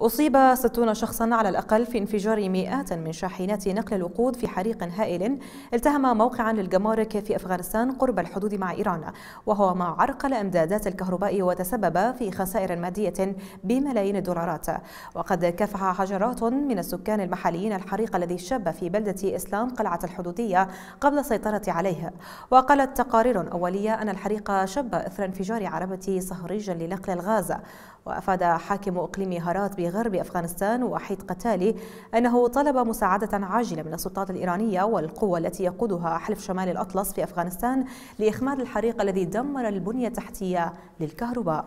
أصيب 60 شخصا على الأقل في انفجار مئات من شاحنات نقل الوقود في حريق هائل التهم موقعا للجمارك في أفغانستان قرب الحدود مع إيران وهو ما عرقل إمدادات الكهرباء وتسبب في خسائر مادية بملايين الدولارات وقد كافح عشرات من السكان المحليين الحريق الذي شب في بلدة إسلام قلعة الحدودية قبل السيطرة عليه وقالت تقارير أولية أن الحريق شب إثر انفجار عربة صهريج لنقل الغاز وأفاد حاكم إقليم هارات في غرب أفغانستان وحيد قتالي أنه طلب مساعدة عاجلة من السلطات الإيرانية والقوى التي يقودها حلف شمال الأطلس في أفغانستان لإخماد الحريق الذي دمر البنية التحتية للكهرباء